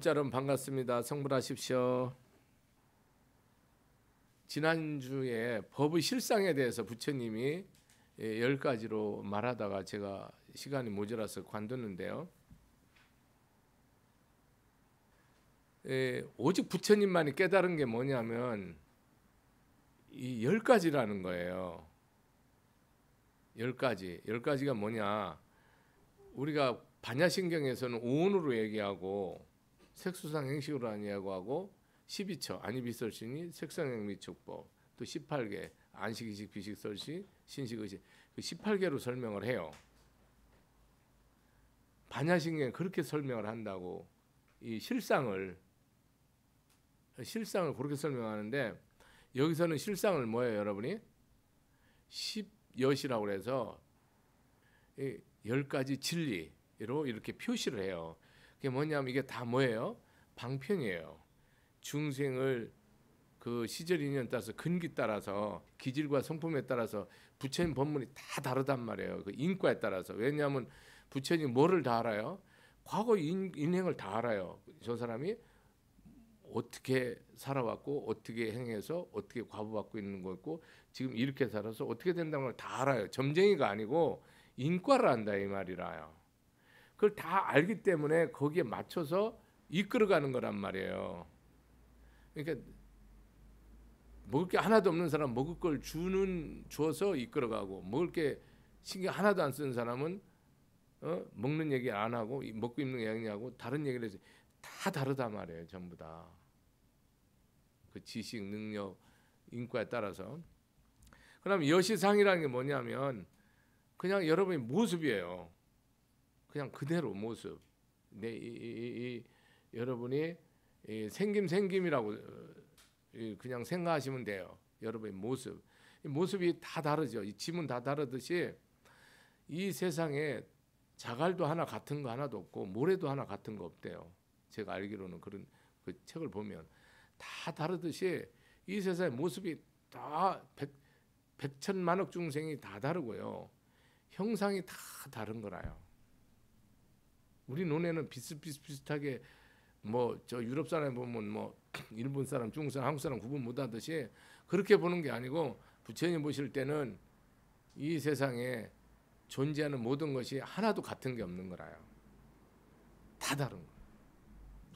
둘째 여러분 반갑습니다. 성불하십시오. 지난주에 법의 실상에 대해서 부처님이 예, 열 가지로 말하다가 제가 시간이 모자라서 관뒀는데요. 예, 오직 부처님만이 깨달은 게 뭐냐면 이열 가지라는 거예요. 열 가지. 열 가지가 뭐냐. 우리가 반야신경에서는 온으로 얘기하고 색수상 행식으로 아니냐고 하고 12처 안이비설신이 색상행 미축법 또 18개 안식이식 비식설시 신식의식 그 18개로 설명을 해요. 반야신경 그렇게 설명을 한다고 이 실상을 실상을 그렇게 설명하는데 여기서는 실상을 뭐예요, 여러분이? 10여시라고 그서 10가지 진리로 이렇게 표시를 해요. 그게 뭐냐면 이게 다 뭐예요? 방편이에요. 중생을 그 시절 인연 따라서 근기 따라서 기질과 성품에 따라서 부처님 법문이 다 다르단 말이에요. 그 인과에 따라서 왜냐하면 부처님 뭐를 다 알아요? 과거 인, 인행을 다 알아요. 저 사람이 어떻게 살아왔고 어떻게 행해서 어떻게 과부받고 있는 거고 지금 이렇게 살아서 어떻게 된다는 걸 다 알아요. 점쟁이가 아니고 인과를 안다 이 말이라요. 그걸 다 알기 때문에 거기에 맞춰서 이끌어가는 거란 말이에요. 그러니까 먹을 게 하나도 없는 사람 먹을 걸 주는 줘서 이끌어가고 먹을 게 신경 하나도 안 쓰는 사람은 어? 먹는 얘기 안 하고 먹고 입는 얘기하고 다른 얘기를 해서 다 다르다 말이에요 전부 다. 그 지식 능력 인과에 따라서. 그럼 여시상이라는 게 뭐냐면 그냥 여러분의 모습이에요. 그냥 그대로 모습. 네, 이, 이, 이, 여러분이 생김 생김이라고 어, 그냥 생각하시면 돼요. 여러분의 모습. 모습이 다 다르죠. 이 짐은 다 다르듯이 이 세상에 자갈도 하나 같은 거 하나도 없고 모래도 하나 같은 거 없대요. 제가 알기로는 그런 그 책을 보면 다 다르듯이 이 세상의 모습이 다 백, 백천만억 중생이 다 다르고요. 형상이 다 다른 거라요. 우리 눈에는 비슷비슷비슷하게 뭐 저 유럽 사람 보면 뭐 일본 사람, 중국 사람, 한국 사람 구분 못하듯이 그렇게 보는 게 아니고 부처님 보실 때는 이 세상에 존재하는 모든 것이 하나도 같은 게 없는 거라요. 다 다른 거.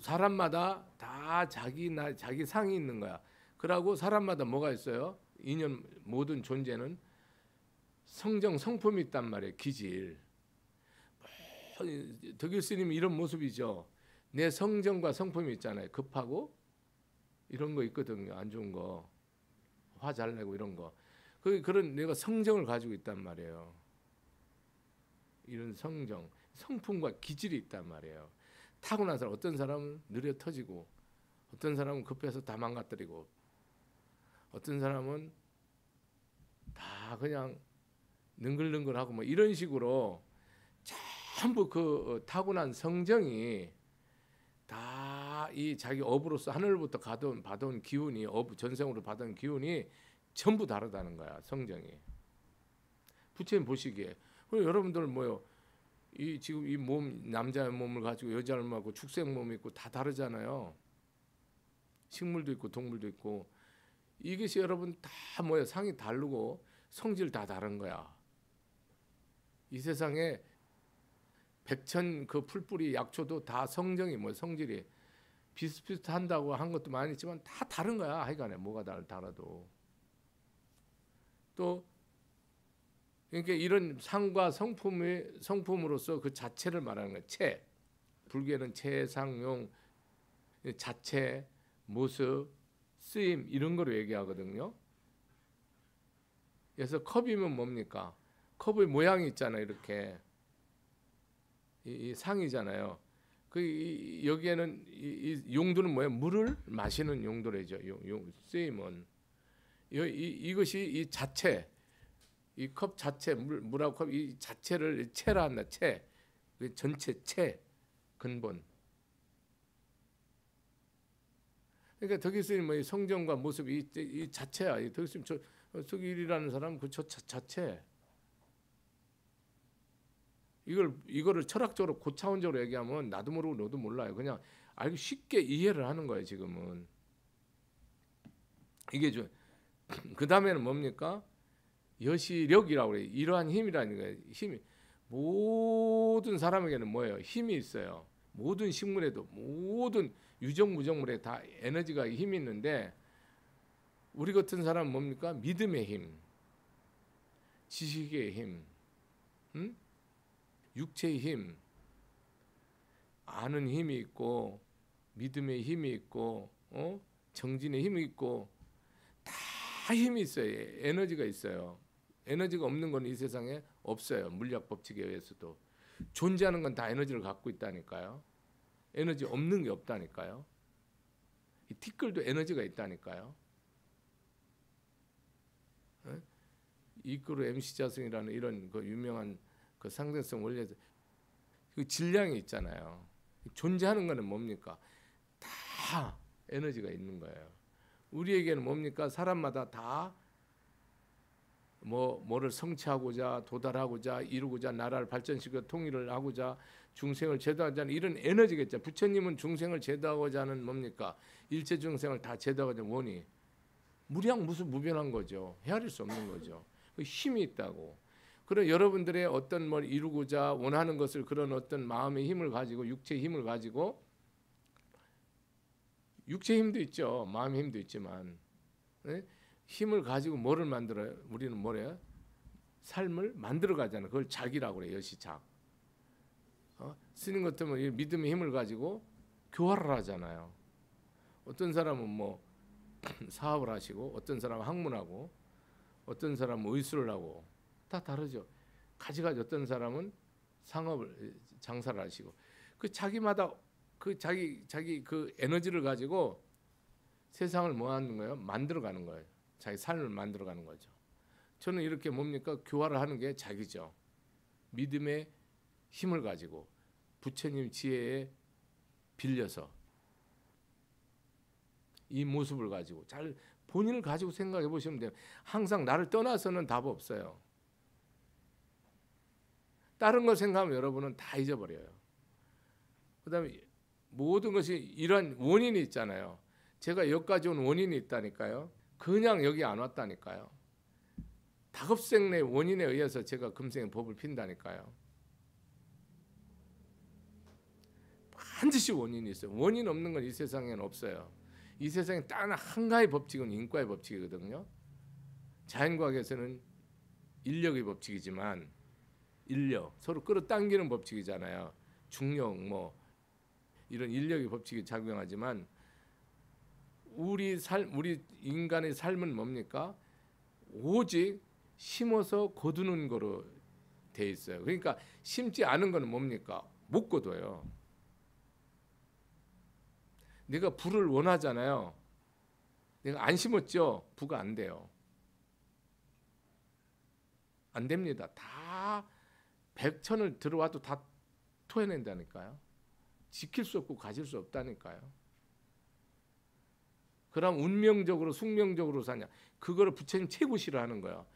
사람마다 다 자기 나 자기 상이 있는 거야. 그러고 사람마다 뭐가 있어요? 인연 모든 존재는 성정 성품이 있단 말이에요. 기질. 덕일 스님 이런 모습이죠. 내 성정과 성품이 있잖아요. 급하고 이런 거 있거든요. 안 좋은 거. 화 잘 내고 이런 거. 그 그런 내가 성정을 가지고 있단 말이에요. 이런 성정, 성품과 기질이 있단 말이에요. 타고난 사람 어떤 사람은 느려 터지고 어떤 사람은 급해서 다 망가뜨리고 어떤 사람은 다 그냥 능글능글하고 뭐 이런 식으로 전부 그 어, 타고난 성정이 다 이 자기 업으로서 하늘로부터 가던 받아 기운이 업 전생으로 받은 기운이 전부 다르다는 거야 성정이 부처님 보시기에 여러분들 뭐요 이 지금 이 몸 남자의 몸을 가지고 여자 를하고 축생 몸이 있고 다 다르잖아요 식물도 있고 동물도 있고 이것이 여러분 다 뭐야 상이 다르고 성질 다 다른 거야 이 세상에 백천 그 풀뿌리 약초도 다 성정이 뭐 성질이 비슷비슷한다고 한 것도 많이 있지만 다 다른 거야. 하여간에 뭐가 다, 달라도또 그러니까 이런 상과 성품의 성품으로서 그 자체를 말하는 거예요. 체. 불교는 체상용 자체 모습 쓰임 이런 거로 얘기하거든요. 그래서 컵이면 뭡니까? 컵의 모양이 있잖아요. 이렇게 이 상이잖아요. 그 여기에는 이, 이 용도는 뭐예요? 물을 마시는 용도래죠. 용, 세이먼. 이, 이것이 이 자체, 이 컵 자체, 물, 물하고 컵이 자체를 체라 한다. 체, 그 전체 체 근본. 그러니까 덕이스님 뭐 성정과 모습 이, 이 자체야. 덕이스님 저 속일이라는 어, 사람 그저 자체. 이걸 이거를 철학적으로 고차원적으로 얘기하면 나도 모르고 너도 몰라요. 그냥 알기 쉽게 이해를 하는 거예요. 지금은 이게 좀 그 다음에는 뭡니까 여시력이라고 그래. 이러한 힘이라는 거예요. 힘이 모든 사람에게는 뭐예요? 힘이 있어요. 모든 식물에도 모든 유정무정물에 다 에너지가 힘이 있는데 우리 같은 사람은 뭡니까? 믿음의 힘, 지식의 힘, 음? 육체의 힘, 아는 힘이 있고 믿음의 힘이 있고 어? 정진의 힘이 있고 다 힘이 있어요. 예, 에너지가 있어요. 에너지가 없는 건 이 세상에 없어요. 물리학 법칙에 의해서도 존재하는 건 다 에너지를 갖고 있다니까요. 에너지 없는 게 없다니까요. 이 티끌도 에너지가 있다니까요. 예? 이끌어 MC 자승이라는 이런 그 유명한 그상대성 원리 에서그 질량이 있잖아요. 존재하는 것은 뭡니까? 다 에너지가 있는 거예요. 우리에게는 뭡니까? 사람마다 다 뭐, 뭐를 성취하고자, 도달하고자, 이루고자, 나라를 발전시켜 통일을 하고자, 중생을 제도하자 는 이런 에너지가 있죠. 부처님은 중생을 제도하고자 하는 뭡니까? 일체 중생을 다 제도하고자 하는 원이. 무량 무슨 무변한 거죠. 헤아릴 수 없는 거죠. 그 힘이 있다고. 그래 여러분들의 어떤 뭘 이루고자 원하는 것을 그런 어떤 마음의 힘을 가지고 육체의 힘을 가지고 육체 힘도 있죠. 마음 의 힘도 있지만 네? 힘을 가지고 뭐를 만들어요? 우리는 뭐래요? 삶을 만들어 가잖아. 요 그걸 자기라고 그래. 여시작. 어? 쓰는 것 때문에 뭐 믿음의 힘을 가지고 교화를 하잖아요. 어떤 사람은 뭐 사업을 하시고 어떤 사람은 학문하고 어떤 사람은 의술을 하고 다 다르죠. 가지가 어떤 사람은 상업을 장사를 하시고 그 자기마다 그 자기 자기 그 에너지를 가지고 세상을 뭐 하는 거예요? 만들어 가는 거예요. 자기 삶을 만들어 가는 거죠. 저는 이렇게 뭡니까? 교화를 하는 게 자기죠. 믿음의 힘을 가지고 부처님 지혜에 빌려서 이 모습을 가지고 잘 본인을 가지고 생각해 보시면 돼요. 항상 나를 떠나서는 답 없어요. 다른 걸 생각하면 여러분은 다 잊어버려요. 그다음에 모든 것이 이런 원인이 있잖아요. 제가 여기까지 온 원인이 있다니까요. 그냥 여기 안 왔다니까요. 다급생내 원인에 의해서 제가 금생의 법을 핀다니까요. 반드시 원인이 있어요. 원인 없는 건 이 세상엔 없어요. 이 세상에 딴 한가의 법칙은 인과의 법칙이거든요. 자연과학에서는 인력의 법칙이지만 인력 서로 끌어당기는 법칙이잖아요. 중력 뭐 이런 인력의 법칙이 작용하지만 우리 삶 우리 인간의 삶은 뭡니까? 오직 심어서 거두는 거로 돼 있어요. 그러니까 심지 않은 거는 뭡니까? 못 거둬요. 내가 불을 원하잖아요. 내가 안 심었죠. 부가 안 돼요. 안 됩니다. 다 백천을 들어와도 다 토해낸다니까요. 지킬 수 없고 가질 수 없다니까요. 그럼 운명적으로 숙명적으로 사냐. 그거를 부처님 최고 싫어하는 거야.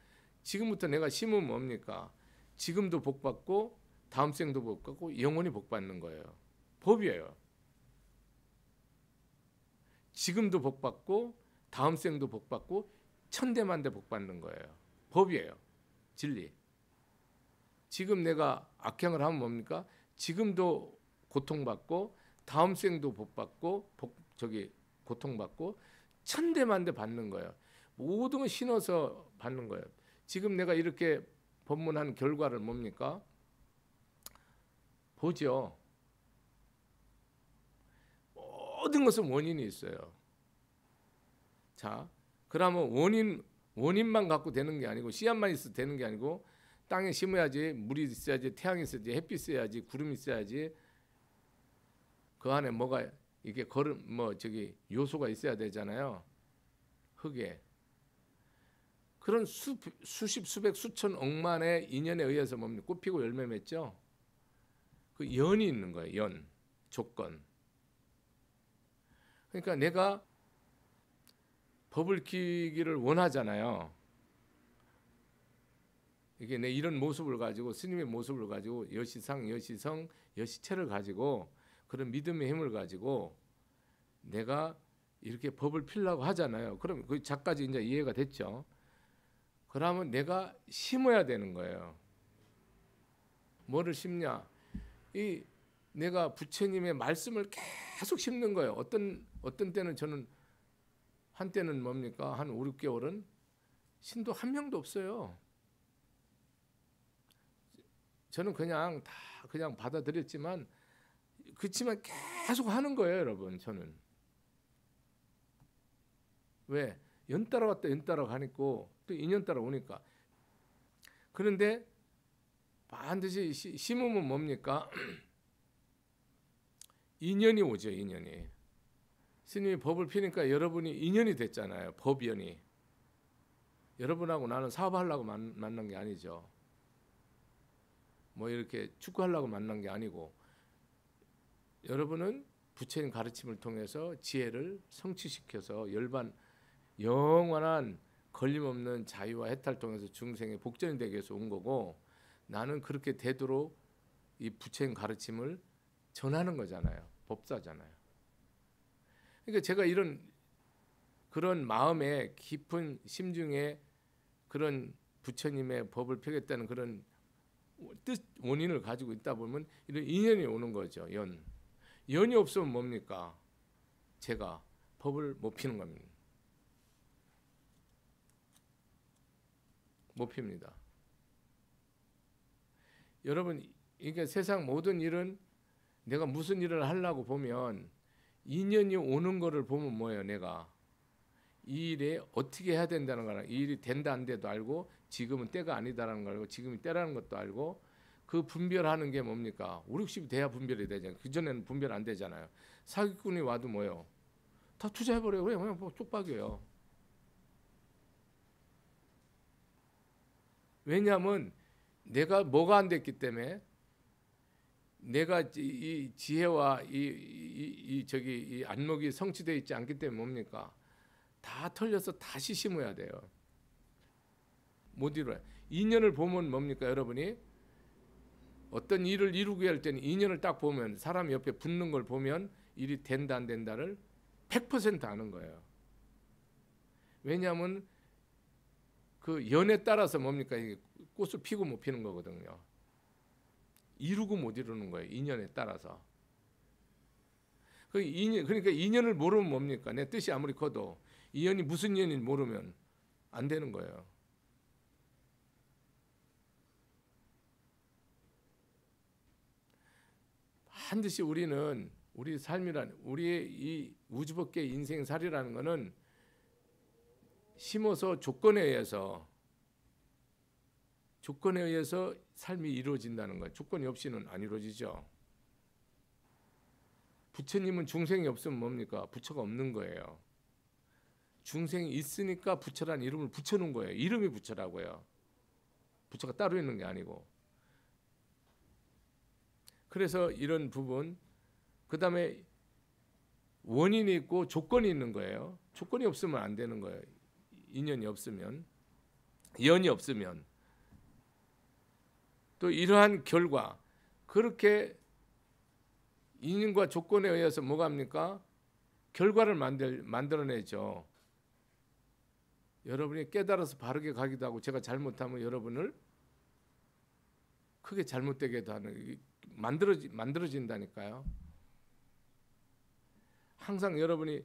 지금부터 내가 심으 뭡니까? 지금도 복받고 다음 생도 복받고 영원히 복받는 거예요. 법이에요. 지금도 복받고 다음 생도 복받고 천대만대 복받는 거예요. 법이에요. 진리. 지금 내가 악행을 하면 뭡니까? 지금도 고통받고 다음 생도 복 받고 복 저기 고통받고 천대만대 받는 거예요. 모든 걸 신어서 받는 거예요. 지금 내가 이렇게 법문한 결과를 뭡니까? 보죠. 모든 것은 원인이 있어요. 자, 그러면 원인 원인만 갖고 되는 게 아니고 씨앗만 있어 되는 게 아니고 땅에 심어야지 물이 있어야지 태양이 있어야지 햇빛 이 있어야지 구름이 있어야지 그 안에 뭐가 이게 걸음 뭐 저기 요소가 있어야 되잖아요 흙에 그런 수, 수십 수백 수천 억만의 인연에 의해서 뭡니까 꽃 피고 열매 맺죠 그 연이 있는 거예요 연 조건 그러니까 내가 법을 키기를 원하잖아요 이게 내 이런 모습을 가지고 스님의 모습을 가지고 여시상, 여시성, 여시체를 가지고 그런 믿음의 힘을 가지고 내가 이렇게 법을 필라고 하잖아요. 그럼 그자까지 이제 이해가 됐죠. 그러면 내가 심어야 되는 거예요. 뭐를 심냐? 이 내가 부처님의 말씀을 계속 심는 거예요. 어떤 어떤 때는 저는 한때는 뭡니까? 한 5, 6개월은 신도 한 명도 없어요. 저는 그냥 다 그냥 받아들였지만 그렇지만 계속 하는 거예요, 여러분. 저는 왜 연따라 왔다 연따라 가니까 또 인연 따라 오니까 그런데 반드시 시, 심으면 뭡니까? 인연이 오죠, 인연이. 스님이 법을 피니까 여러분이 인연이 됐잖아요. 법연이. 여러분하고 나는 사업하려고 만, 만난 게 아니죠. 뭐 이렇게 축구하려고 만난 게 아니고 여러분은 부처님 가르침을 통해서 지혜를 성취시켜서 열반 영원한 걸림없는 자유와 해탈 통해서 중생의 복전이 되기 위해서 온 거고 나는 그렇게 되도록 이 부처님 가르침을 전하는 거잖아요. 법사잖아요. 그러니까 제가 이런 그런 마음에 깊은 심중에 그런 부처님의 법을 펴겠다는 그런 뜻 원인을 가지고 있다 보면 이런 인연이 오는 거죠. 연. 연이 없으면 뭡니까? 제가 법을 못 피는 겁니다. 못 핍니다. 여러분, 이게 세상 모든 일은 내가 무슨 일을 하려고 보면 인연이 오는 거를 보면 뭐예요, 내가? 이 일에 어떻게 해야 된다는 거나 이 일이 된다 안 돼도 알고 지금은 때가 아니다라는 걸 알고 지금이 때라는 것도 알고 그 분별하는 게 뭡니까? 5, 60이 돼야 분별이 되잖아요. 그전에는 분별 안 되잖아요. 사기꾼이 와도 뭐요? 다 투자해버려요. 그 그냥 뭐 쪽박이에요. 왜냐하면 내가 뭐가 안 됐기 때문에 내가 이 지혜와 이, 이, 이 저기 이 안목이 성취되어 있지 않기 때문에 뭡니까? 다 털려서 다시 심어야 돼요. 못 이루어요. 인연을 보면 뭡니까 여러분이? 어떤 일을 이루게 할 때는 인연을 딱 보면 사람 옆에 붙는 걸 보면 일이 된다 안 된다를 100% 아는 거예요. 왜냐하면 그 연에 따라서 뭡니까 이게 꽃을 피고 못 피는 거거든요. 이루고 못 이루는 거예요. 인연에 따라서. 그 인연 그러니까 인연을 모르면 뭡니까 내 뜻이 아무리 커도 인연이 무슨 인연인지 모르면 안 되는 거예요. 반드시 우리는 우리 삶이란 우리의 이 우주법계 인생살이라는 것은 심어서 조건에 의해서 조건에 의해서 삶이 이루어진다는 거예요. 조건이 없이는 안 이루어지죠. 부처님은 중생이 없으면 뭡니까? 부처가 없는 거예요. 중생이 있으니까 부처란 이름을 붙여놓은 거예요. 이름이 부처라고요. 부처가 따로 있는 게 아니고. 그래서 이런 부분 그 다음에 원인이 있고 조건이 있는 거예요. 조건이 없으면 안 되는 거예요. 인연이 없으면 연이 없으면 또 이러한 결과 그렇게 인연과 조건에 의해서 뭐가 합니까? 결과를 만들, 만들어내죠. 여러분이 깨달아서 바르게 가기도 하고 제가 잘못하면 여러분을 크게 잘못되게도 하는 만들어지 만들어진다니까요. 항상 여러분이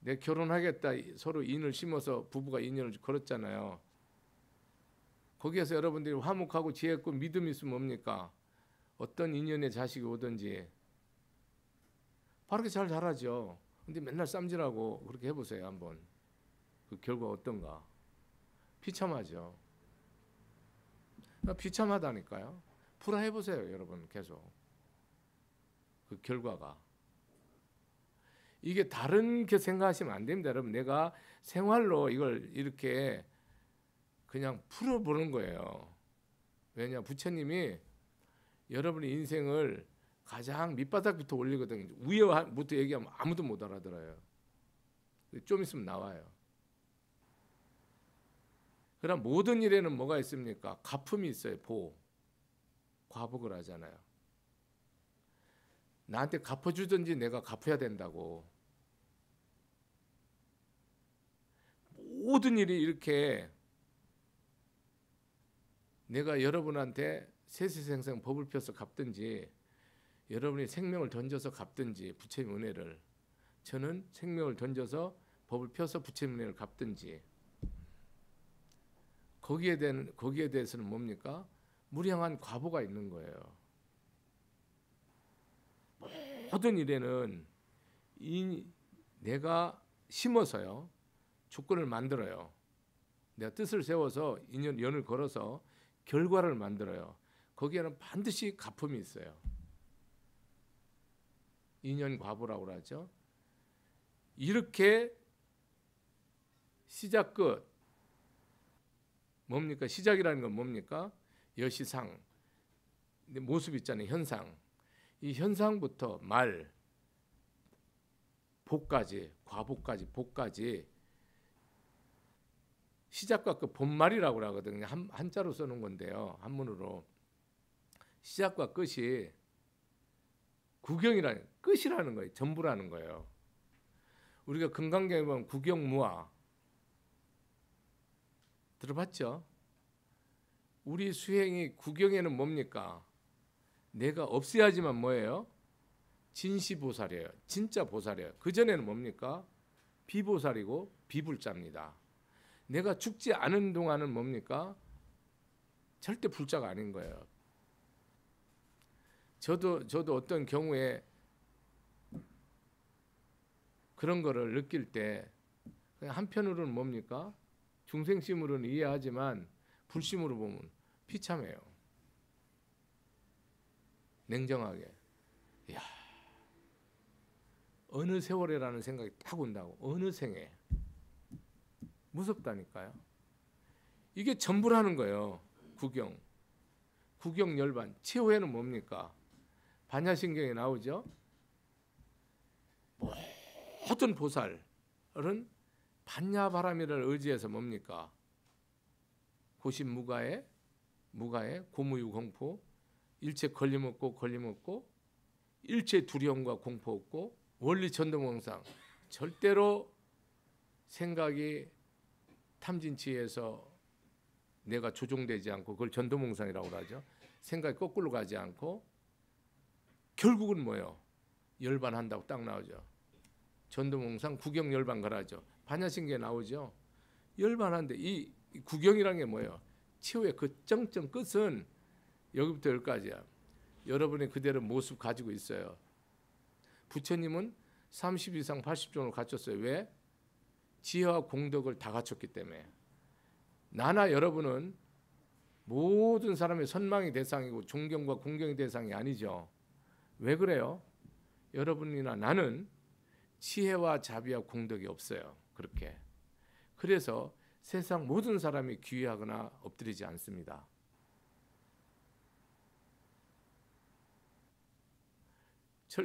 내 결혼하겠다 서로 인을 심어서 부부가 인연을 걸었잖아요. 거기에서 여러분들이 화목하고 지혜 있고 믿음이 있으면 뭡니까? 어떤 인연의 자식이 오든지 바르게 잘 자라죠. 근데 맨날 쌈질하고 그렇게 해보세요 한번. 그 결과 어떤가? 비참하죠. 아, 비참하다니까요. 풀어해 보세요, 여러분 계속. 그 결과가 이게 다른 게 생각하시면 안 됩니다, 여러분. 내가 생활로 이걸 이렇게 그냥 풀어보는 거예요. 왜냐, 부처님이 여러분의 인생을 가장 밑바닥부터 올리거든요. 위에부터 얘기하면 아무도 못 알아들어요. 좀 있으면 나와요. 그럼 모든 일에는 뭐가 있습니까? 가품이 있어요, 보. 과복을 하잖아요. 나한테 갚아주든지 내가 갚아야 된다고. 모든 일이 이렇게 내가 여러분한테 세세생생 법을 펴서 갚든지 여러분이 생명을 던져서 갚든지 부처님 은혜를 저는 생명을 던져서 법을 펴서 부처님 은혜를 갚든지 거기에 대한 거기에 대해서는 뭡니까? 무량한 과보가 있는 거예요. 모든 일에는 이 내가 심어서요 조건을 만들어요. 내가 뜻을 세워서 인연 연을 걸어서 결과를 만들어요. 거기에는 반드시 가품이 있어요. 인연 과보라고 하죠. 이렇게 시작 끝 뭡니까? 시작이라는 건 뭡니까? 여시상 모습 있잖아요. 현상. 이 현상부터 말 복까지 과복까지 복까지 시작과 끝 본말이라고 하거든요 한, 한자로 쓰는 건데요. 한문으로 시작과 끝이 구경이라는 끝이라는 거예요. 전부라는 거예요. 우리가 금강경에 보면 구경무아 들어봤죠? 우리 수행이 구경에는 뭡니까? 내가 없애야지만 뭐예요? 진시보살이에요. 진짜 보살이에요. 그전에는 뭡니까? 비보살이고 비불자입니다. 내가 죽지 않은 동안은 뭡니까? 절대 불자가 아닌 거예요. 저도 저도 어떤 경우에 그런 거를 느낄 때 한편으로는 뭡니까? 중생심으로는 이해하지만 불심으로 보면 비참해요. 냉정하게. 야 어느 세월에라는 생각이 딱 온다고. 어느 생에. 무섭다니까요. 이게 전부라는 거예요. 구경. 구경 열반. 최후에는 뭡니까? 반야신경에 나오죠. 모든 보살은 반야바람이를 의지해서 뭡니까? 고신무가에 무가에 고무유공포 일체 걸림 없고 걸림 없고 일체 두려움과 공포 없고 원리 전도몽상 절대로 생각이 탐진치에서 내가 조종되지 않고 그걸 전도몽상이라고 하죠. 생각이 거꾸로 가지 않고 결국은 뭐요? 열반한다고 딱 나오죠. 전도몽상 구경 열반 가라죠. 반야신계 나오죠. 열반한데 이 구경이란 게 뭐예요? 치유의 그 정점 끝은 여기부터 여기까지야. 여러분의 그대로 모습 가지고 있어요. 부처님은 30 이상 80종을 갖췄어요. 왜? 지혜와 공덕을 다 갖췄기 때문에. 나나 여러분은 모든 사람의 선망의 대상이고 존경과 공경의 대상이 아니죠. 왜 그래요? 여러분이나 나는 지혜와 자비와 공덕이 없어요. 그렇게. 그래서 세상 모든 사람이 귀의하거나 엎드리지 않습니다.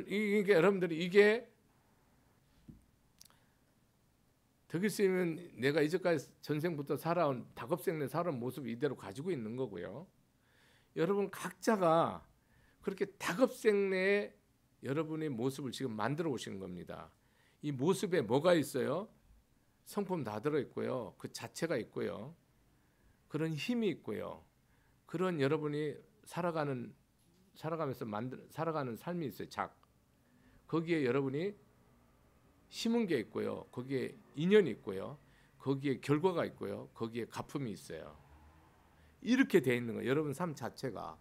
이게 그러니까 여러분들이 이게 덕일스님은 내가 이제까지 전생부터 살아온 다급생내 살아온 모습 이대로 가지고 있는 거고요. 여러분 각자가 그렇게 다급생내 여러분의 모습을 지금 만들어 오신 겁니다. 이 모습에 뭐가 있어요? 성품 다 들어 있고요. 그 자체가 있고요. 그런 힘이 있고요. 그런 여러분이 살아가는 살아가면서 만들 살아가는 삶이 있어요. 작. 거기에 여러분이 심은 게 있고요. 거기에 인연이 있고요. 거기에 결과가 있고요. 거기에 가품이 있어요. 이렇게 돼 있는 거예요. 여러분 삶 자체가.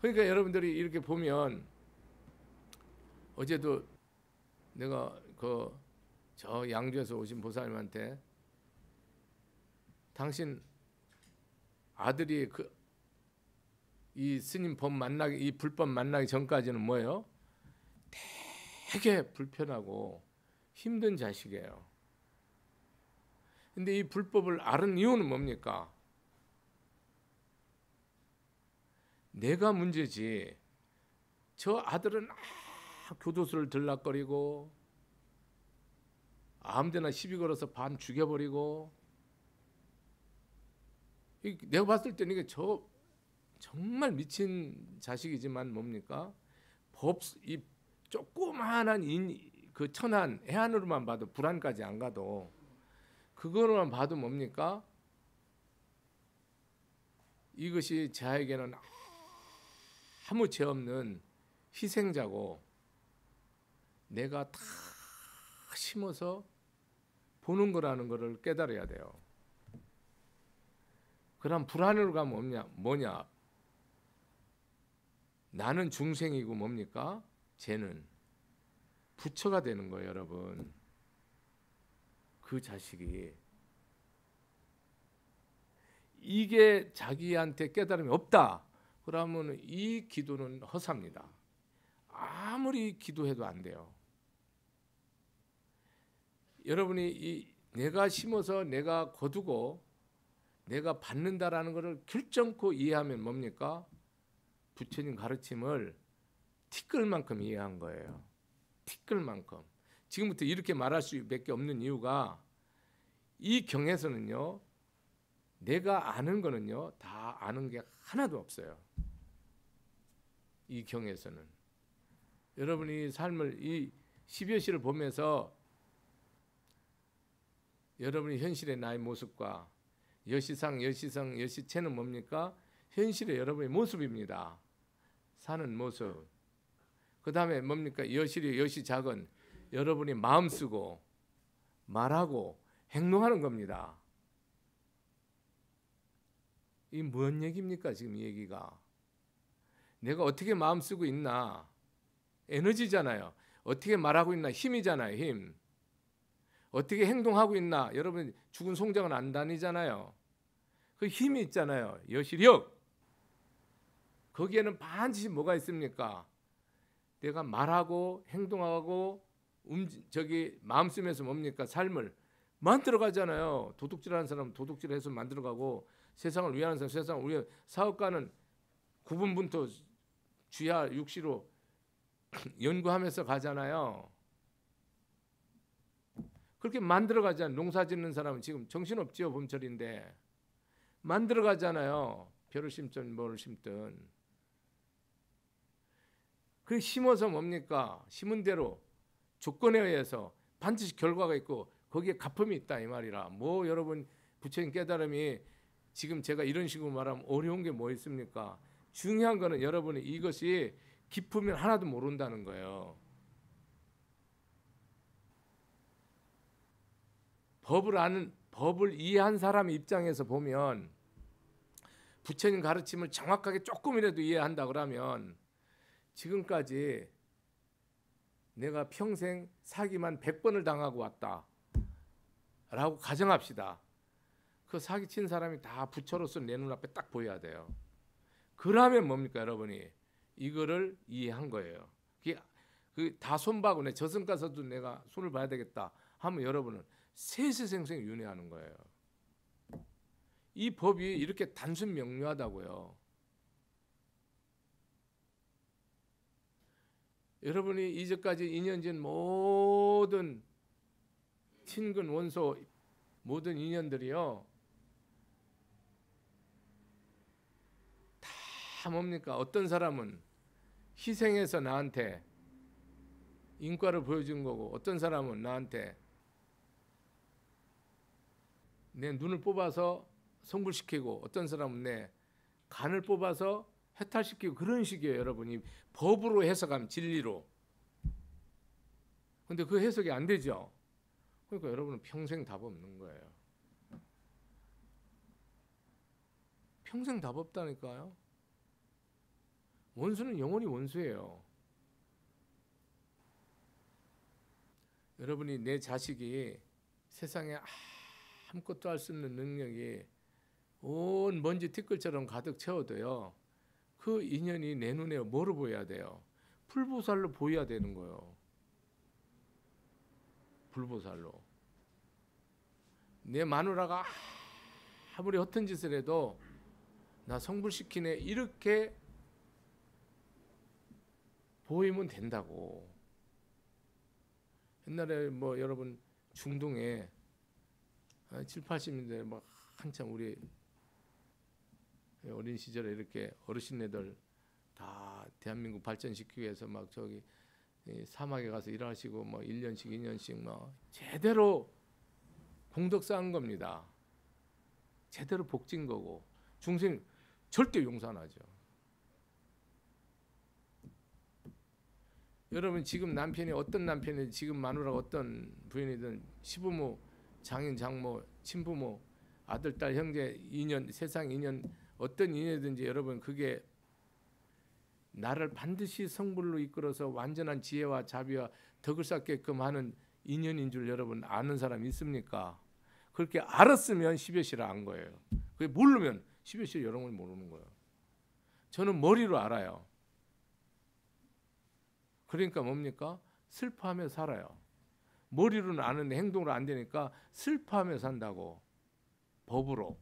그러니까 여러분들이 이렇게 보면 어제도 내가 그 저 양주에서 오신 보살님한테 당신 아들이 그 이 스님 법 만나기 이 불법 만나기 전까지는 뭐예요? 되게 불편하고 힘든 자식이에요. 근데 이 불법을 아는 이유는 뭡니까? 내가 문제지. 저 아들은 교도소를 들락거리고 아무데나 시비 걸어서 반 죽여버리고 내가 봤을 때는 이게 저 정말 미친 자식이지만 뭡니까 법이 조그마한 인그 천안 해안으로만 봐도 불안까지 안 가도 그거로만 봐도 뭡니까 이것이 자에게는 아무 죄 없는 희생자고 내가 다 심어서 보는 거라는 것을 깨달아야 돼요. 그럼 불안으로 가 뭐냐? 뭐냐? 나는 중생이고 뭡니까? 쟤는 부처가 되는 거예요, 여러분. 그 자식이 이게 자기한테 깨달음이 없다. 그러면 이 기도는 허사입니다. 아무리 기도해도 안 돼요. 여러분이 이 내가 심어서 내가 거두고 내가 받는다라는 것을 결정코 이해하면 뭡니까? 부처님 가르침을 티끌만큼 이해한 거예요. 티끌만큼. 지금부터 이렇게 말할 수밖에 없는 이유가 이 경에서는요. 내가 아는 거는요. 다 아는 게 하나도 없어요. 이 경에서는. 여러분이 삶을 이 십여 시를 보면서 여러분이 현실의 나의 모습과 여시상, 여시상, 여시체는 뭡니까? 현실의 여러분의 모습입니다. 사는 모습. 그 다음에 뭡니까? 여실이 여시 작은 여러분이 마음 쓰고 말하고 행동하는 겁니다. 이 뭔 얘기입니까? 지금 이 얘기가. 내가 어떻게 마음 쓰고 있나? 에너지잖아요. 어떻게 말하고 있나? 힘이잖아요. 힘. 어떻게 행동하고 있나 여러분 죽은 송장은 안 다니잖아요. 그 힘이 있잖아요. 여시력. 거기에는 반드시 뭐가 있습니까? 내가 말하고 행동하고 움 저기 마음 쓰면서 뭡니까 삶을 만들어 가잖아요. 도둑질하는 사람 도둑질해서 만들어 가고 세상을 위하는 사람 세상 우리 사업가는 구분분토 주야 육시로 연구하면서 가잖아요. 그렇게 만들어가잖아요. 농사 짓는 사람은 지금 정신없지요. 봄철인데. 만들어가잖아요. 벼를 심든 뭐를 심든. 그 심어서 뭡니까? 심은 대로 조건에 의해서 반드시 결과가 있고 거기에 가품이 있다 이 말이라. 뭐 여러분 부처님 깨달음이 지금 제가 이런 식으로 말하면 어려운 게 뭐 있습니까? 중요한 거는 여러분이 이것이 기으면 하나도 모른다는 거예요. 법을 아는 법을 이해한 사람 입장에서 보면 부처님 가르침을 정확하게 조금이라도 이해한다 그러면 지금까지 내가 평생 사기만 100번을 당하고 왔다. 라고 가정합시다. 그 사기 친 사람이 다 부처로서 내 눈앞에 딱 보여야 돼요. 그러면 뭡니까 여러분이 이거를 이해한 거예요. 그게 그 다 손바구니 저승 가서도 내가 손을 봐야 되겠다 하면 여러분은 세세생생 윤회하는 거예요. 이 법이 이렇게 단순 명료하다고요. 여러분이 이제까지 2년 전 모든 친근 원소 모든 인연들이요. 다 뭡니까? 어떤 사람은 희생해서 나한테 인과를 보여준 거고 어떤 사람은 나한테 내 눈을 뽑아서 성불시키고 어떤 사람은 내 간을 뽑아서 해탈시키고 그런 식이에요, 여러분이 법으로 해석하면 진리로. 근데 그 해석이 안 되죠. 그러니까 여러분은 평생 답 없는 거예요. 평생 답 없다니까요. 원수는 영원히 원수예요. 여러분이 내 자식이 세상에 아무것도 할수 없는 능력이 온 먼지 티끌처럼 가득 채워도요. 그 인연이 내 눈에 뭐로 보여야 돼요? 풀보살로 보여야 되는 거예요. 불보살로. 내 마누라가 아무리 허튼 짓을 해도 나 성불시키네 이렇게 보이면 된다고. 옛날에 뭐 여러분 중동에 7, 80년대 막 한참 우리 어린 시절에 이렇게 어르신네들 다 대한민국 발전시키기 위해서 막 저기 사막에 가서 일하시고 뭐 1년씩 2년씩 뭐 제대로 공덕 쌓은 겁니다. 제대로 복진 거고 중생 절대 용서 안 하죠. 여러분 지금 남편이 어떤 남편이 지금 마누라 어떤 부인이든 시부모 장인 장모 친부모 아들 딸 형제 인연 세상 인연 어떤 인연이든지 여러분 그게 나를 반드시 성불로 이끌어서 완전한 지혜와 자비와 덕을 쌓게끔 하는 인연인 줄 여러분 아는 사람 있습니까? 그렇게 알았으면 십여시를 안 거예요. 그게 모르면 십여시를 여러분이 모르는 거예요. 저는 머리로 알아요. 그러니까 뭡니까? 슬퍼하며 살아요. 머리로는 아는데 행동으로 안 되니까 슬퍼하며 산다고 법으로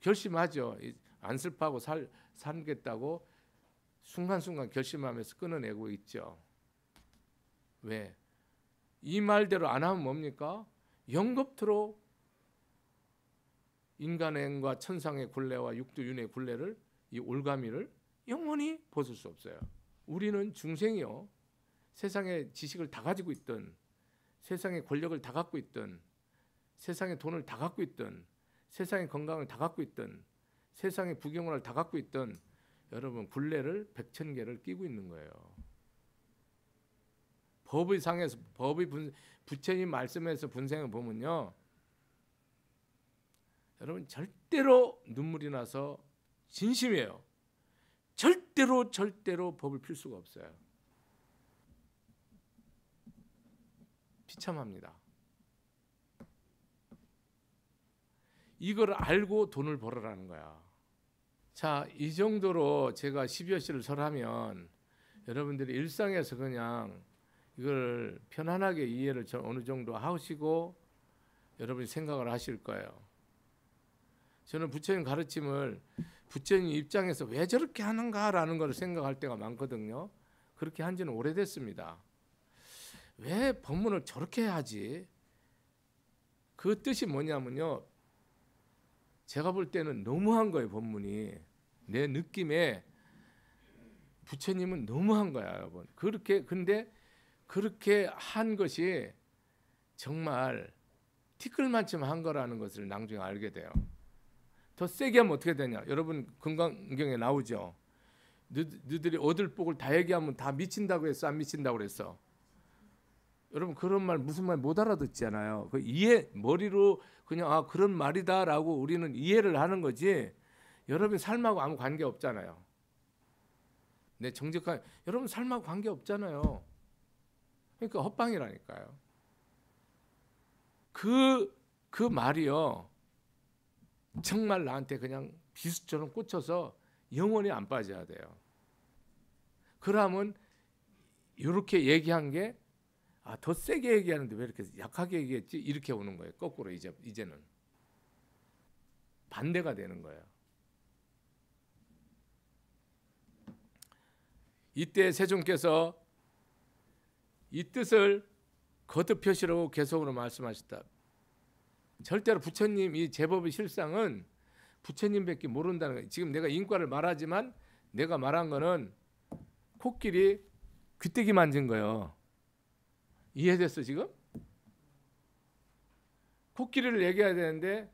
결심하죠. 안 슬퍼하고 살, 살겠다고 순간순간 결심하면서 끊어내고 있죠. 왜? 이 말대로 안 하면 뭡니까? 영겁토록 인간행과 의 천상의 굴레와 육두윤의 굴레를 이 올가미를 영원히 벗을 수 없어요. 우리는 중생이요. 세상의 지식을 다 가지고 있던 세상의 권력을 다 갖고 있던 세상의 돈을 다 갖고 있던 세상의 건강을 다 갖고 있던 세상의 부경을 다 갖고 있던 여러분 굴레를 백천 개를 끼고 있는 거예요. 법의 상에서 법의 분, 부처님 말씀에서 분생을 보면요. 여러분 절대로 눈물이 나서 진심이에요. 절대로 절대로 법을 필 수가 없어요. 비참합니다. 이걸 알고 돈을 벌어라는 거야. 자, 이 정도로 제가 12여 시를 설하면 여러분들이 일상에서 그냥 이걸 편안하게 이해를 어느 정도 하시고 여러분이 생각을 하실 거예요. 저는 부처님 가르침을 부처님 입장에서 왜 저렇게 하는가라는 걸 생각할 때가 많거든요. 그렇게 한 지는 오래됐습니다. 왜 법문을 저렇게 하지? 그 뜻이 뭐냐면요. 제가 볼 때는 너무한 거예요, 법문이. 내 느낌에 부처님은 너무한 거야, 여러분. 그렇게 근데 그렇게 한 것이 정말 티끌만큼 한 거라는 것을 나중에 알게 돼요. 더 세게 하면 어떻게 되냐? 여러분 금강경에 나오죠. 너희들이 얻을 복을 다 얘기하면 다 미친다고 했어, 안 미친다고 그랬어. 여러분 그런 말 무슨 말 못 알아듣잖아요. 그 이해 머리로 그냥 아 그런 말이다라고 우리는 이해를 하는 거지. 여러분 삶하고 아무 관계 없잖아요. 내 네, 정직한 여러분 삶하고 관계 없잖아요. 그러니까 헛방이라니까요. 그그 그 말이요. 정말 나한테 그냥 비수처럼 꽂혀서 영원히 안 빠져야 돼요. 그러면 이렇게 얘기한 게 아, 더 세게 얘기하는데 왜 이렇게 약하게 얘기했지? 이렇게 오는 거예요. 거꾸로 이제 이제는 반대가 되는 거예요. 이때 세종께서 이 뜻을 거듭 표시로 계속으로 말씀하셨다. 절대로 부처님 이 제법의 실상은 부처님밖에 모른다는 거예요. 지금 내가 인과를 말하지만 내가 말한 거는 코끼리 귀때기 만진 거예요. 이해됐어 지금? 코끼리를 얘기해야 되는데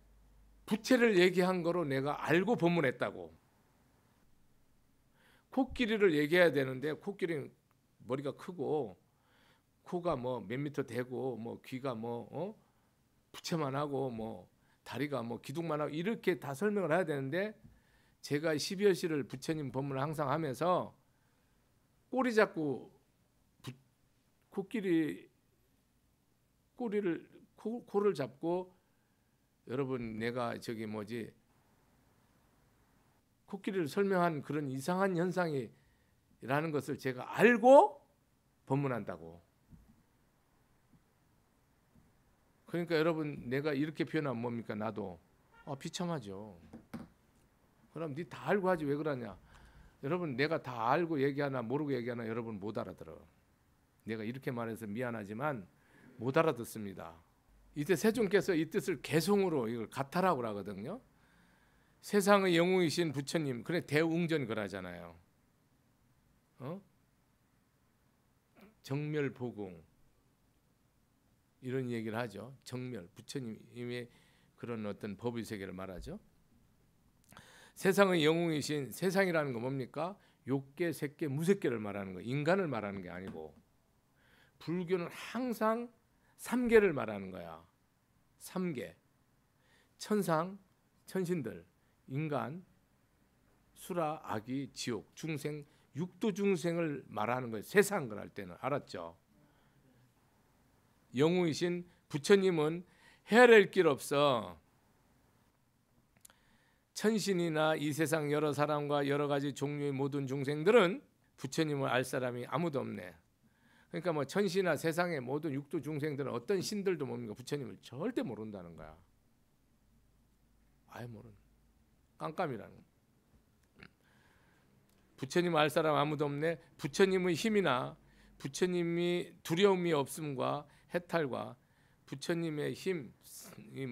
부채를 얘기한 거로 내가 알고 본문했다고. 코끼리를 얘기해야 되는데 코끼리는 머리가 크고 코가 뭐 몇 미터 되고 뭐 귀가 뭐 어? 부채만 하고 뭐 다리가 뭐 기둥만 하고 이렇게 다 설명을 해야 되는데 제가 12여시를 부처님 법문을 항상 하면서 꼬리 잡고 코끼리 꼬리를 코, 코를 잡고 여러분 내가 저기 뭐지 코끼리를 설명한 그런 이상한 현상이라는 것을 제가 알고 법문한다고. 그러니까 여러분 내가 이렇게 표현하면 뭡니까 나도 아, 비참하죠. 그럼 네다 알고 하지 왜 그러냐? 여러분 내가 다 알고 얘기하나 모르고 얘기하나 여러분 못 알아들어. 내가 이렇게 말해서 미안하지만 못 알아듣습니다. 이때 세종께서 이 뜻을 개송으로 이걸 가타라고 하거든요. 세상의 영웅이신 부처님, 그래 대웅전 그러잖아요. 어? 정멸보공 이런 얘기를 하죠. 정멸 부처님의 그런 어떤 법의 세계를 말하죠. 세상의 영웅이신 세상이라는 건 뭡니까? 욕계, 색계, 무색계를 말하는 거. 인간을 말하는 게 아니고 불교는 항상 삼계를 말하는 거야. 삼계. 천상, 천신들, 인간, 수라, 악이, 지옥, 중생, 육도 중생을 말하는 거예요. 세상 그럴 때는 알았죠. 영웅이신 부처님은 헤아릴 길 없어. 천신이나 이 세상 여러 사람과 여러 가지 종류의 모든 중생들은 부처님을 알 사람이 아무도 없네. 그러니까 뭐 천시나 세상의 모든 육도 중생들은 어떤 신들도 모릅니까? 부처님을 절대 모른다는 거야. 아예 모르는. 깜깜이라는. 부처님 알 사람 아무도 없네. 부처님의 힘이나 부처님이 두려움이 없음과 해탈과 부처님의 힘,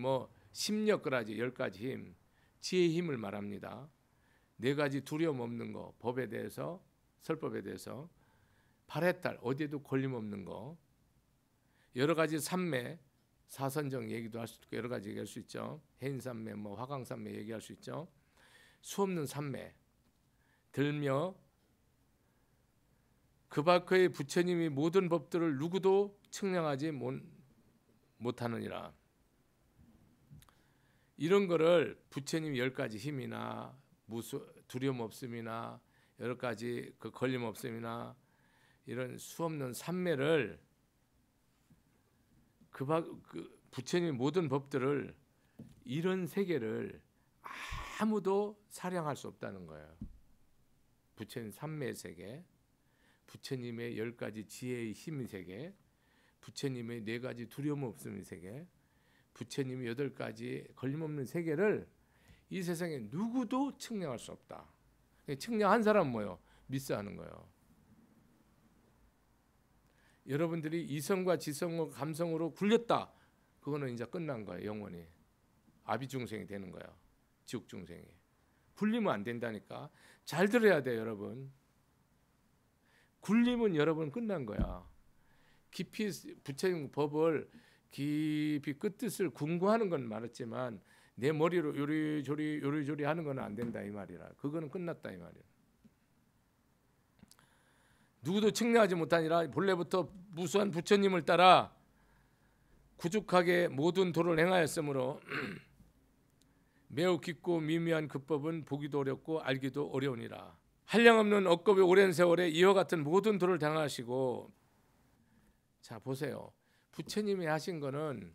뭐 심력 그지열 가지 힘, 지혜 힘을 말합니다. 네 가지 두려움 없는 거, 법에 대해서, 설법에 대해서 발해딸 어디에도 걸림없는 거 여러 가지 산매 사선정 얘기도 할 수 있고 여러 가지 얘기할 수 있죠. 해인산매 뭐 화강산매 얘기할 수 있죠. 수없는 산매 들며 그 밖의 부처님이 모든 법들을 누구도 측량하지 못하느니라. 이런 거를 부처님 열 가지 힘이나 무수 두려움 없음이나 여러 가지 그 걸림 없음이나 이런 수없는 삼매를 그, 그 부처님의 모든 법들을 이런 세계를 아무도 사량할 수 없다는 거예요. 부처님 삼매 세계, 부처님의 열 가지 지혜의 힘 세계, 부처님의 네 가지 두려움 없음 세계, 부처님의 여덟 가지 걸림없는 세계를 이 세상에 누구도 측량할 수 없다. 측량한 사람 뭐요? 미스하는 거예요. 여러분들이 이성과 지성과 감성으로 굴렸다. 그거는 이제 끝난 거예요. 영원히. 아비 중생이 되는 거예요 지옥 중생이. 굴리면 안 된다니까. 잘 들어야 돼, 여러분. 굴리면 여러분 끝난 거야. 깊이 부처님 법을 깊이 끝뜻을 궁구하는 건말했지만내 머리로 요리조리 요리조리 하는 건 안 된다 이 말이라. 그거는 끝났다 이 말이야. 누구도 측량하지 못하니라 본래부터 무수한 부처님을 따라 구족하게 모든 도를 행하였으므로 매우 깊고 미묘한 그 법은 보기도 어렵고 알기도 어려우니라. 한량없는 억겁의 오랜 세월에 이와 같은 모든 도를 당하시고 자 보세요. 부처님이 하신 거는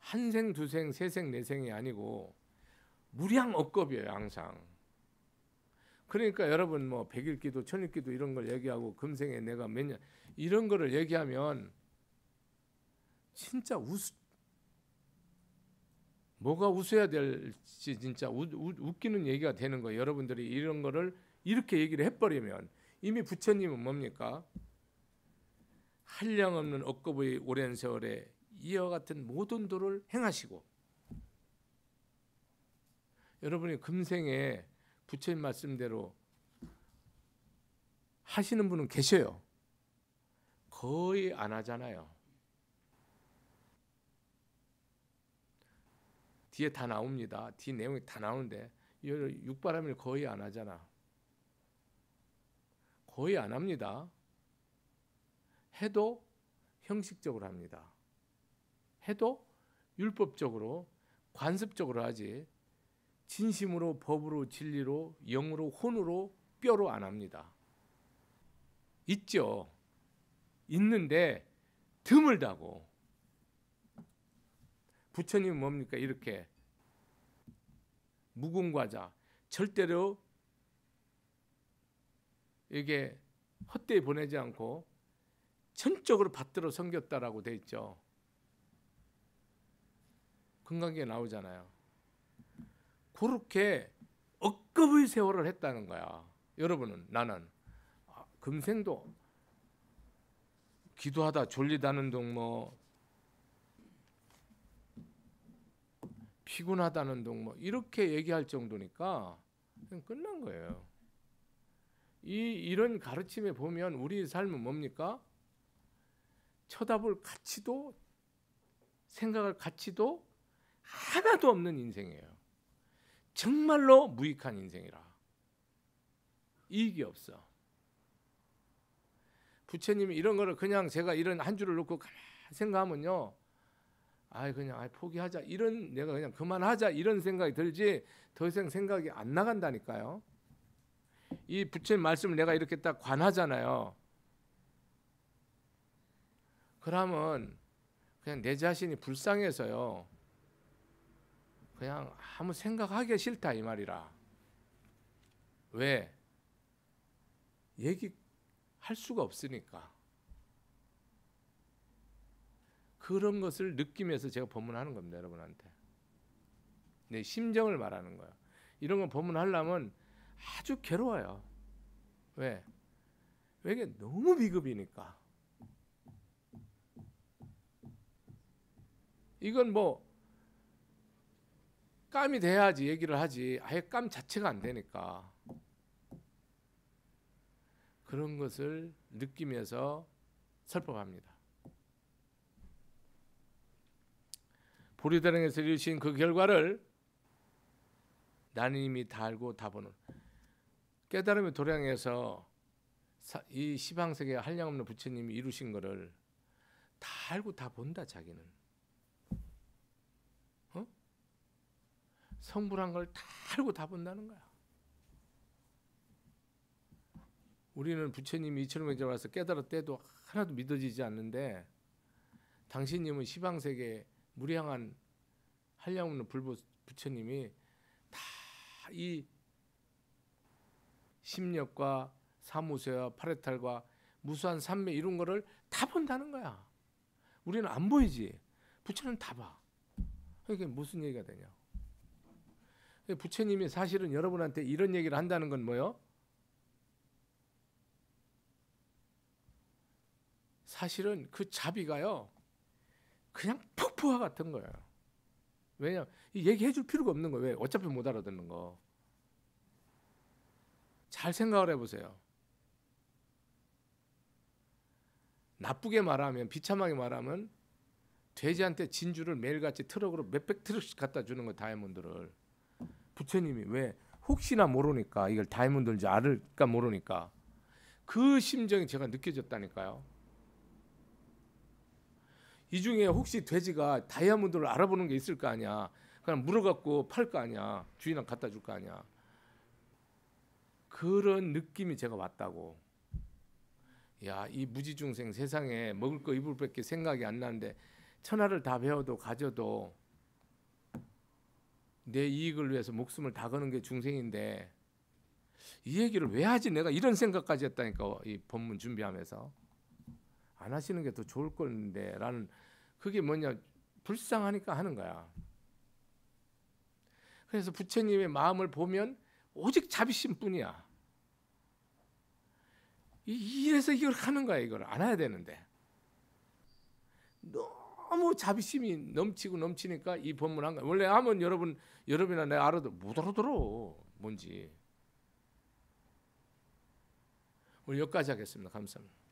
한 생, 두 생, 세 생, 네 생이 아니고 무량 억겁이에요. 항상. 그러니까 여러분 뭐 백일기도 천일기도 이런 걸 얘기하고 금생에 내가 몇 년 이런 거를 얘기하면 진짜 우스 뭐가 웃어야 될지 진짜 우, 우, 웃기는 얘기가 되는 거예요. 여러분들이 이런 거를 이렇게 얘기를 해버리면 이미 부처님은 뭡니까? 한량 없는 억겁의 오랜 세월에 이와 같은 모든 도를 행하시고 여러분이 금생에 부처님 말씀대로 하시는 분은 계셔요. 거의 안 하잖아요. 뒤에 다 나옵니다. 뒤 내용이 다 나오는데 육바람일 거의 안 하잖아. 거의 안 합니다. 해도 형식적으로 합니다. 해도 율법적으로 관습적으로 하지 진심으로 법으로 진리로 영으로 혼으로 뼈로 안 합니다. 있죠. 있는데 드물다고. 부처님 뭡니까? 이렇게 묵은 과자 절대로 이게 헛되이 보내지 않고 전적으로 받들어 섬겼다라고 돼 있죠. 건강계 나오잖아요. 그렇게 억급의 세월을 했다는 거야. 여러분은 나는 아, 금생도 기도하다 졸리다는 둥뭐 피곤하다는 둥뭐 이렇게 얘기할 정도니까 끝난 거예요. 이 이런 가르침에 보면 우리 삶은 뭡니까? 쳐다볼 가치도 생각할 가치도 하나도 없는 인생이에요. 정말로 무익한 인생이라. 이익이 없어. 부처님이 이런 거를 그냥 제가 이런 한 줄을 놓고 가만 생각하면요. 아이 그냥 아이 포기하자 이런 내가 그냥 그만하자 이런 생각이 들지 더 이상 생각이 안 나간다니까요. 이 부처님 말씀을 내가 이렇게 딱 관하잖아요. 그러면 그냥 내 자신이 불쌍해서요. 그냥 아무 생각하기 싫다 이 말이라. 왜? 얘기할 수가 없으니까. 그런 것을 느끼면서 제가 법문하는 겁니다, 여러분한테. 내 심정을 말하는 거예요. 이런 거 법문하려면 아주 괴로워요. 왜? 왜 이게 너무 비급이니까. 이건 뭐 깜이 돼야지 얘기를 하지 아예 깜 자체가 안 되니까 그런 것을 느끼면서 설법합니다. 보리대령에서 이루신 그 결과를 나는 이미 다 알고 다 보는 깨달음의 도량에서 이 시방세계 한량없는 부처님이 이루신 것을 다 알고 다 본다 자기는 성불한 걸 다 알고 다 본다는 거야. 우리는 부처님이 이처럼 이제 와서 깨달았대도 하나도 믿어지지 않는데 당신님은 시방 세계 무량한 한량없는 불보 부처님이 다 이 심력과 사무세와 파레탈과 무수한 삼매 이런 거를 다 본다는 거야. 우리는 안 보이지. 부처는 다 봐. 이게 무슨 얘기가 되냐? 부처님이 사실은 여러분한테 이런 얘기를 한다는 건 뭐요? 사실은 그 자비가요. 그냥 폭포화 같은 거예요. 왜냐 얘기해 줄 필요가 없는 거예요. 왜? 어차피 못 알아듣는 거. 잘 생각을 해보세요. 나쁘게 말하면 비참하게 말하면 돼지한테 진주를 매일같이 트럭으로 몇백 트럭씩 갖다 주는 거 다이아몬드를 부처님이 왜 혹시나 모르니까 이걸 다이몬드인지 알을까 모르니까 그 심정이 제가 느껴졌다니까요. 이 중에 혹시 돼지가 다이아몬드를 알아보는 게 있을 거 아니야. 그냥 물어갖고 팔 거 아니야. 주인한테 갖다 줄 거 아니야. 그런 느낌이 제가 왔다고. 야, 이 무지중생 세상에 먹을 거 입을 밖에 생각이 안 나는데 천하를 다 배워도 가져도 내 이익을 위해서 목숨을 다 거는 게 중생인데 이 얘기를 왜 하지 내가 이런 생각까지 했다니까 이 본문 준비하면서 안 하시는 게 더 좋을 건데 라는 그게 뭐냐 불쌍하니까 하는 거야 그래서 부처님의 마음을 보면 오직 자비심뿐이야 이래서 이걸 하는 거야 이걸 안 해야 되는데 너무 자비심이 넘치고 넘치니까 이 본문 한 거. 야 원래 하면 여러분 여러분이나 내가 알아도 못 알아들어 뭔지 오늘 여기까지 하겠습니다. 감사합니다.